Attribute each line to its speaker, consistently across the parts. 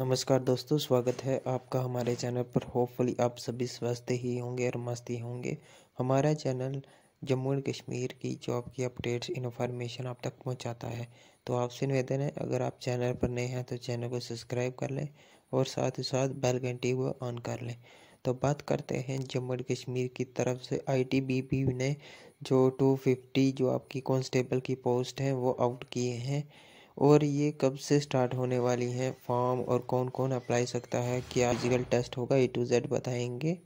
Speaker 1: नमस्कार दोस्तों स्वागत है आपका हमारे चैनल पर होपफुली आप सभी स्वस्थ ही होंगे और मस्त ही होंगे हमारा चैनल जम्मू एंड कश्मीर की जॉब की अपडेट्स इन्फॉर्मेशन आप तक पहुंचाता है तो आपसे निवेदन है अगर आप चैनल पर नए हैं तो चैनल को सब्सक्राइब कर लें और साथ ही साथ बेल घंटी को ऑन कर लें तो बात करते हैं जम्मू एंड कश्मीर की तरफ से आई ने जो टू जो आपकी कॉन्स्टेबल की पोस्ट है वो आउट किए हैं और ये कब से स्टार्ट होने वाली हैं फॉर्म और कौन कौन अप्लाई सकता है क्या फिजिकल टेस्ट होगा ए टू जेड बताएंगे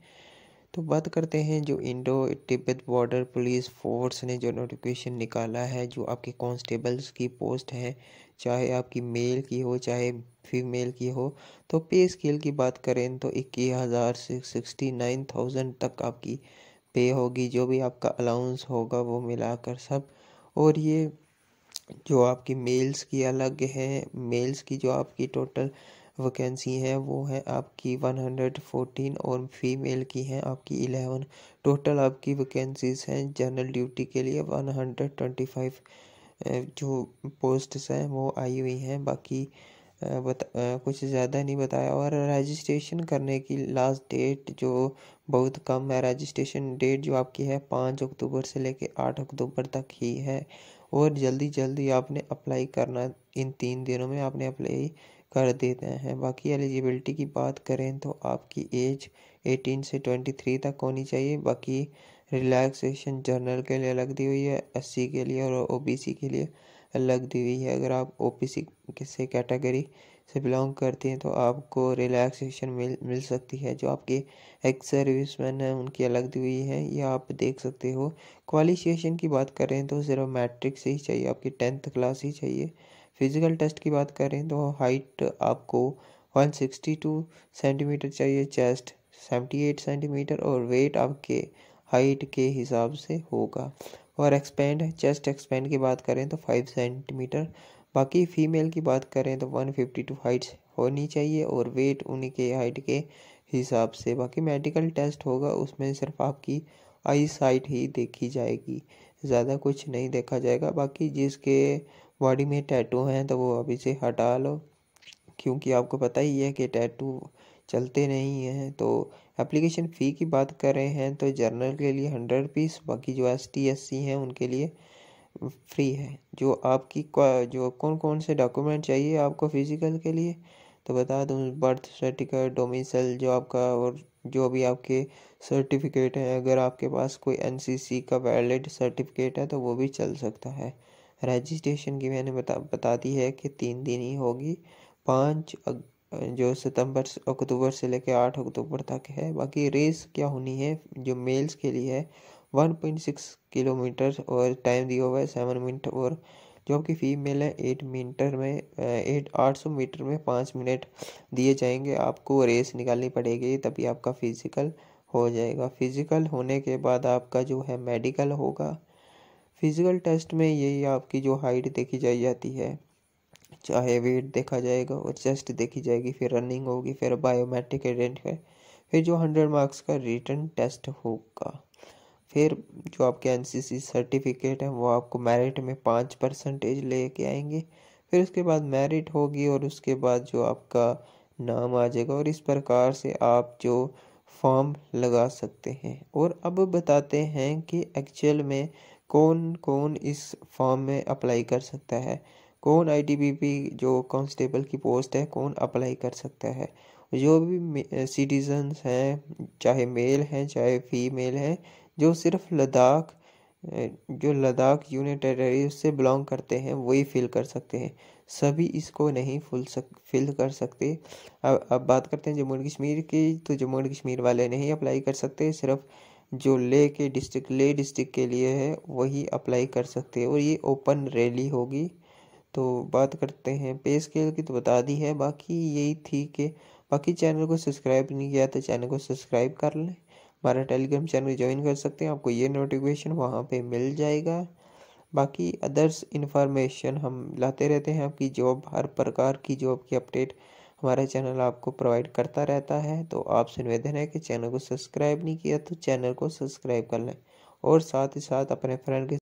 Speaker 1: तो बात करते हैं जो Indo Tibet border police force ने जो नोटिफिकेशन निकाला है जो आपके कांस्टेबल्स की पोस्ट है चाहे आपकी मेल की हो चाहे फीमेल की हो तो पे स्केल की बात करें तो इक्कीस हज़ार से सिक्सटी नाइन थाउजेंड तक आपकी पे होगी जो भी आपका अलाउंस होगा वो मिलाकर सब और ये जो आपकी मेल्स की अलग है मेल्स की जो आपकी टोटल वैकेंसी है वो है आपकी 114 और फीमेल की है आपकी 11 टोटल आपकी वैकेंसीज हैं जनरल ड्यूटी के लिए 125 जो पोस्ट्स हैं वो आई हुई हैं बाकी बता कुछ ज़्यादा नहीं बताया और रजिस्ट्रेशन करने की लास्ट डेट जो बहुत कम है रजिस्ट्रेशन डेट जो आपकी है पाँच अक्टूबर से लेकर आठ अक्टूबर तक ही है और जल्दी जल्दी आपने अप्लाई करना इन तीन दिनों में आपने अप्लाई कर देते हैं बाकी एलिजिबिलिटी की बात करें तो आपकी एज 18 से 23 तक होनी चाहिए बाकी रिलैक्सेशन जर्नल के लिए अलग दी हुई है एस के लिए और ओबीसी के लिए अलग दी हुई है अगर आप ओ पी सी किसी कैटेगरी से बिलोंग करते हैं तो आपको रिलैक्सेशन मिल मिल सकती है जो आपके एक्स सर्विस मैन हैं उनकी अलग दी हुई है यह आप देख सकते हो क्वालिफिकेशन की बात करें तो सिर्फ मैट्रिक से ही चाहिए आपकी टेंथ क्लास ही चाहिए फिज़िकल टेस्ट की बात करें तो हाइट आपको 162 सेंटीमीटर चाहिए चेस्ट 78 सेंटीमीटर और वेट आपके हाइट के हिसाब से होगा और एक्सपेंड चेस्ट एक्सपेंड की बात करें तो फाइव सेंटीमीटर बाकी फीमेल की बात करें तो वन फिफ्टी टू हाइट्स होनी चाहिए और वेट उन्हीं के हाइट के हिसाब से बाकी मेडिकल टेस्ट होगा उसमें सिर्फ आपकी आई साइट ही देखी जाएगी ज़्यादा कुछ नहीं देखा जाएगा बाकी जिसके बॉडी में टैटू हैं तो वो अभी से हटा लो क्योंकि आपको पता ही है कि टैटू चलते नहीं हैं तो एप्लीकेशन फ़ी की बात कर रहे हैं तो जर्नल के लिए हंड्रेड रुपीज़ बाकी जो एस टी एस सी हैं उनके लिए फ्री है जो आपकी जो कौन कौन से डॉक्यूमेंट चाहिए आपको फिज़िकल के लिए तो बता दूँ बर्थ सर्टिफिकेट डोमिसल जो आपका और जो भी आपके सर्टिफिकेट हैं अगर आपके पास कोई सी का वैलिड सर्टिफिकेट है तो वो भी चल सकता है रजिस्ट्रेशन की मैंने बता बता दी है कि तीन दिन ही होगी पाँच जो सितंबर अक्टूबर से लेकर आठ अक्टूबर तक है बाकी रेस क्या होनी है जो मेल्स के लिए है वन पॉइंट सिक्स किलोमीटर और टाइम दिया हुआ है सेवन मिनट और जो आपकी फीमेल है एट मीटर में एट आठ सौ मीटर में पाँच मिनट दिए जाएंगे आपको रेस निकालनी पड़ेगी तभी आपका फिज़िकल हो जाएगा फिज़िकल होने के बाद आपका जो है मेडिकल होगा फिज़िकल टेस्ट में यही आपकी जो हाइट देखी जाई जाती है चाहे वेट देखा जाएगा और चेस्ट देखी जाएगी फिर रनिंग होगी फिर बायोमेट्रिक आइडेंटिफाई फिर जो हंड्रेड मार्क्स का रिटर्न टेस्ट होगा फिर जो आपके एन सर्टिफिकेट है वो आपको मेरिट में पाँच परसेंटेज ले के आएंगे फिर उसके बाद मेरिट होगी और उसके बाद जो आपका नाम आ जाएगा और इस प्रकार से आप जो फॉर्म लगा सकते हैं और अब बताते हैं कि एक्चुअल में कौन कौन इस फॉर्म में अप्लाई कर सकता है कौन आईटीबीपी जो कांस्टेबल की पोस्ट है कौन अप्लाई कर सकता है जो भी सिटीजन हैं चाहे मेल हैं चाहे फीमेल हैं जो सिर्फ लद्दाख जो लद्दाख यूनियन टेरेटरी उससे बिलोंग करते हैं वही फिल कर सकते हैं सभी इसको नहीं फुल सक फिल कर सकते अब अब बात करते हैं जम्मू एंड कश्मीर की तो जम्मू एंड कश्मीर वाले नहीं अप्लाई कर सकते सिर्फ जो ले के डिस्ट्रिक्ट ले डिस्ट्रिक्ट के लिए है वही अप्लाई कर सकते हैं और ये ओपन रैली होगी तो बात करते हैं पे स्केल की तो बता दी है बाकी यही थी कि बाकी चैनल को सब्सक्राइब नहीं किया तो चैनल को सब्सक्राइब कर लें हमारा टेलीग्राम चैनल ज्वाइन कर सकते हैं आपको ये नोटिफिकेशन वहाँ पे मिल जाएगा बाकी अदर्स इंफॉर्मेशन हम लाते रहते हैं आपकी जॉब हर प्रकार की जॉब की अपडेट हमारा चैनल आपको प्रोवाइड करता रहता है तो आपसे निवेदन है कि चैनल को सब्सक्राइब नहीं किया तो चैनल को सब्सक्राइब कर लें और साथ ही साथ अपने फ्रेंड के